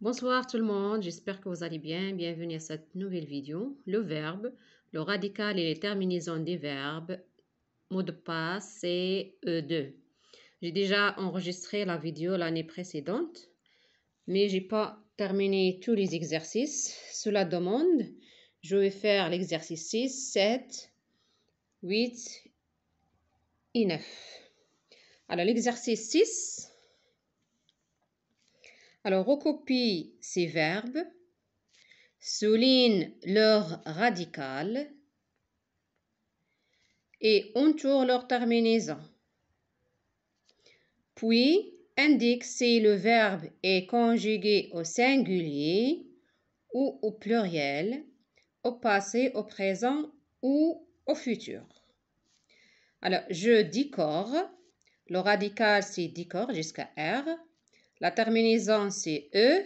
Bonsoir tout le monde, j'espère que vous allez bien. Bienvenue à cette nouvelle vidéo. Le verbe, le radical et les terminaisons des verbes. Mot de passe, c'est E2. J'ai déjà enregistré la vidéo l'année précédente, mais j'ai pas terminé tous les exercices. Cela demande, je vais faire l'exercice 6, 7, 8 et 9. Alors l'exercice 6, alors, recopie ces verbes, souligne leur radical et entoure leur terminaison. Puis, indique si le verbe est conjugué au singulier ou au pluriel, au passé, au présent ou au futur. Alors, je décore. Le radical, c'est décore jusqu'à R. La terminaison, c'est E.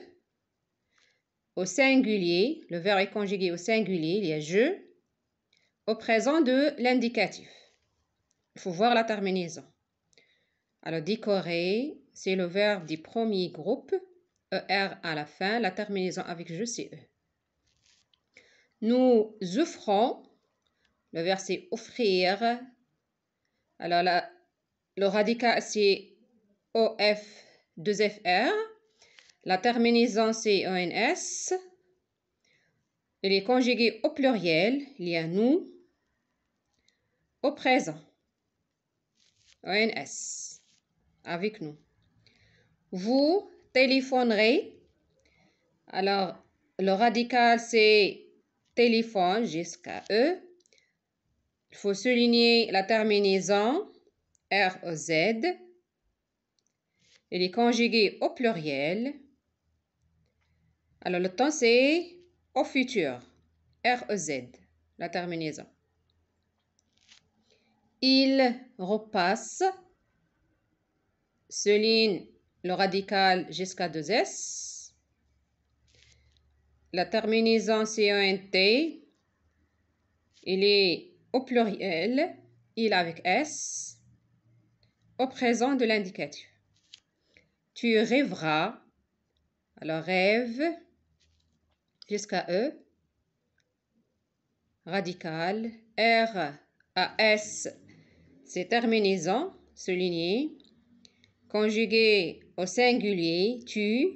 Au singulier, le verbe est conjugué au singulier, il y a je. Au présent de l'indicatif. Il faut voir la terminaison. Alors, décorer, c'est le verbe du premier groupe. ER à la fin, la terminaison avec je, c'est E. Nous offrons, le verbe c'est offrir. Alors, le radical c'est OF 2FR. La terminaison c'est ENS. elle est conjugué au pluriel, il y a nous, au présent, ENS, avec nous. Vous téléphonerez. Alors, le radical c'est téléphone jusqu'à E. Il faut souligner la terminaison r-o-z. E il est conjugué au pluriel. Alors, le temps, c'est au futur. R, e Z. la terminaison. Il repasse. Céline, le radical jusqu'à 2S. La terminaison T. il est au pluriel, il avec S, au présent de l'indicatif. Tu rêveras. Alors rêve jusqu'à E. Radical. R à S, c'est terminaison, souligné. Conjugué au singulier, tu.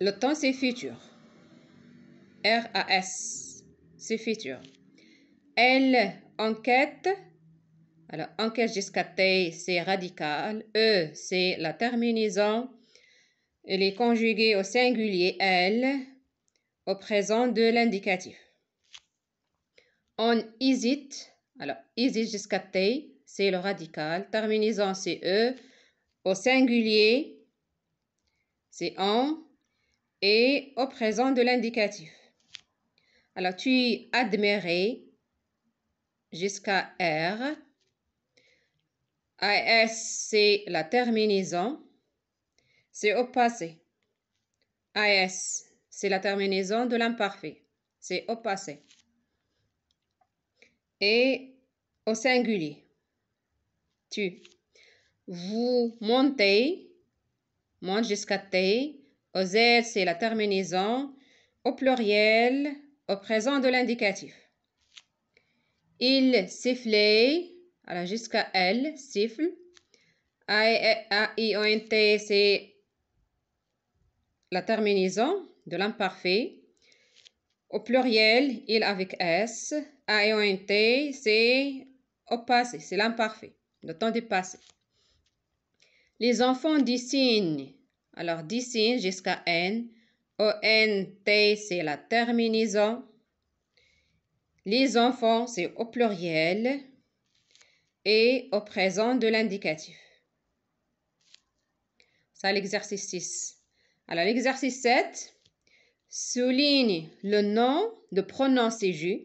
Le temps, c'est futur. R à S, c'est futur. elle enquête. Alors, jusqu'à te, c'est radical. E, c'est la terminaison. Elle est conjuguée au singulier elle au présent de l'indicatif. On hésite. Alors, hésite c'est le radical. Terminaison, c'est E. Au singulier, c'est en ». Et au présent de l'indicatif. Alors, tu admiré jusqu'à R. AS, c'est la terminaison. C'est au passé. AS, c'est la terminaison de l'imparfait. C'est au passé. Et au singulier. Tu. Vous montez. Monte jusqu'à T. Au Z, c'est la terminaison. Au pluriel, au présent de l'indicatif. Il sifflait. Alors, jusqu'à L, siffle. A-I-O-N-T, e, c'est la terminaison de l'imparfait. Au pluriel, il avec S. A-I-O-N-T, c'est au passé, c'est l'imparfait, le temps du passé. Les enfants dessinent. Alors, dessinent jusqu'à N. O-N-T, c'est la terminaison. Les enfants, c'est au pluriel et au présent de l'indicatif. Ça, l'exercice 6. Alors, l'exercice 7 souligne le nom de pronom je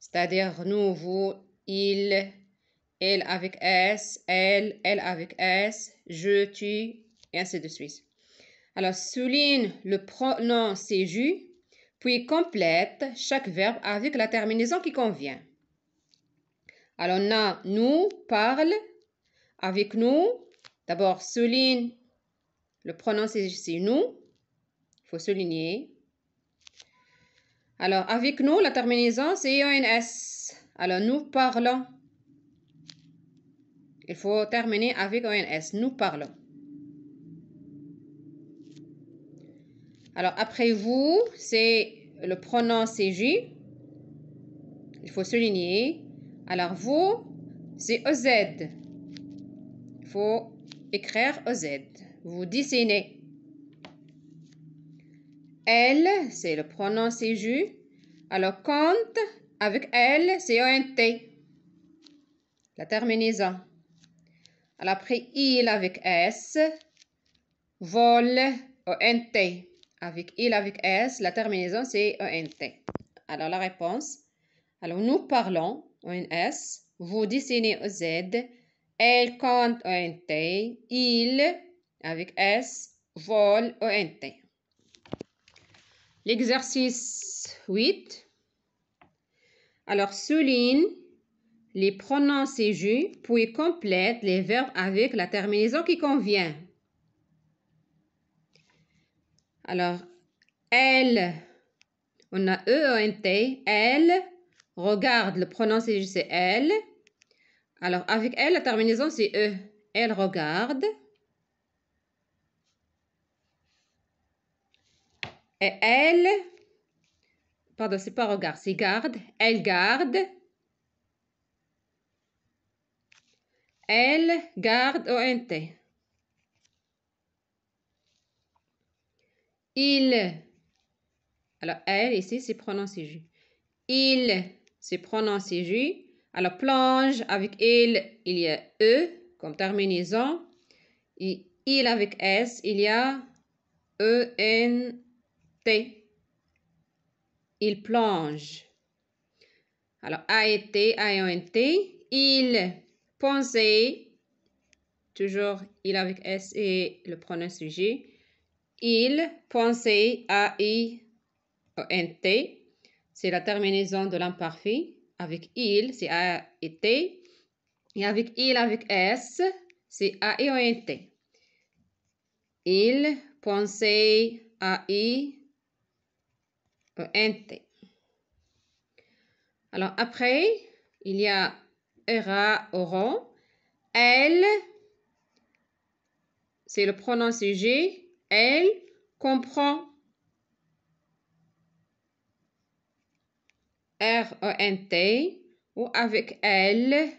c'est-à-dire nous, vous, il, elle avec S, elle, elle avec S, je, tu, et ainsi de suite. Alors, souligne le pronom je », puis complète chaque verbe avec la terminaison qui convient. Alors nous, parle, avec nous. D'abord, souligne. Le pronom, c'est nous. Il faut souligner. Alors, avec nous, la terminaison, c'est ONS. Alors, nous parlons. Il faut terminer avec ONS. Nous parlons. Alors, après vous, c'est le pronom CJ. Il faut souligner. Alors, vous, c'est OZ. Il faut écrire OZ. Vous dessinez. Elle, c'est le pronom JU. Alors, compte, avec elle, c'est ONT. La terminaison. Alors, après, il avec S. Vol, ONT. Avec il, avec S, la terminaison, c'est ONT. Alors, la réponse. Alors, nous parlons un S, vous dessinez un Z, elle compte un T, il, avec S, vole un T. L'exercice 8. Alors, souligne les pronoms séjus, puis complète les verbes avec la terminaison qui convient. Alors, elle, on a E, O, N, elle, Regarde, le prononcé c'est elle. Alors, avec elle, la terminaison c'est E. Elle regarde. Et elle, pardon, c'est pas regarde, c'est garde. Elle garde. Elle garde ONT. Il. Alors, elle, ici, c'est prononcé Il c'est prononcé J. À plonge, avec il, il y a E comme terminaison. Et il avec S, il y a E, N, T. Il plonge. Alors, A a-e-t T, A a-e-n-t N, T. Il, pensait ». toujours il avec S et le pronom sujet. Il, pensait A, I, O, N, T c'est la terminaison de l'imparfait. Avec il, c'est a et t. Et avec il, avec s, c'est a et o Il, pensait a i, o e t. Alors après, il y a era, oro Elle, c'est le pronom sujet. Elle comprend R-E-N-T, ou avec L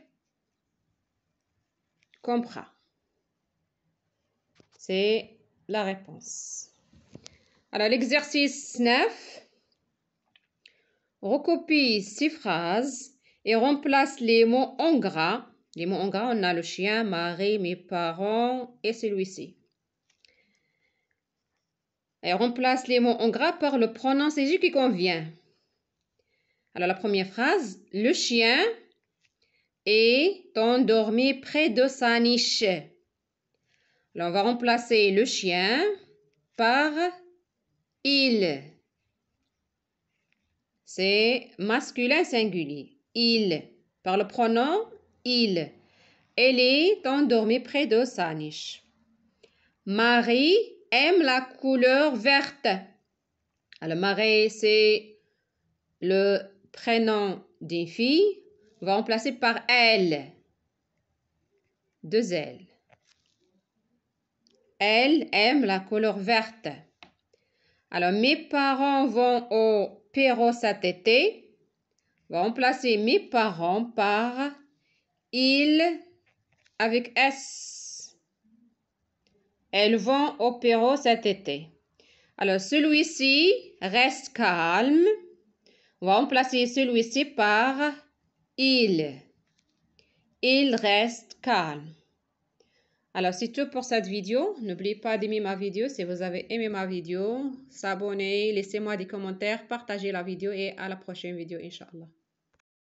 COMPRAS. C'est la réponse. Alors, l'exercice 9. Recopie six phrases et remplace les mots en gras. Les mots en gras, on a le chien, Marie, mes parents et celui-ci. Et remplace les mots en gras par le pronom qui convient. Alors la première phrase, le chien est endormi près de sa niche. Alors on va remplacer le chien par il. C'est masculin singulier. Il. Par le pronom il. Elle est endormie près de sa niche. Marie aime la couleur verte. Alors Marie, c'est le prénom d'une fille, va remplacer par elle. Deux L. Elle aime la couleur verte. Alors, mes parents vont au Perro cet été. va remplacer mes parents par ils avec S. Elles vont au Perro cet été. Alors, celui-ci reste calme. On va remplacer celui-ci par il. Il reste calme. Alors, c'est tout pour cette vidéo. N'oubliez pas d'aimer ma vidéo si vous avez aimé ma vidéo. S'abonner, laissez-moi des commentaires, partagez la vidéo et à la prochaine vidéo, inshallah.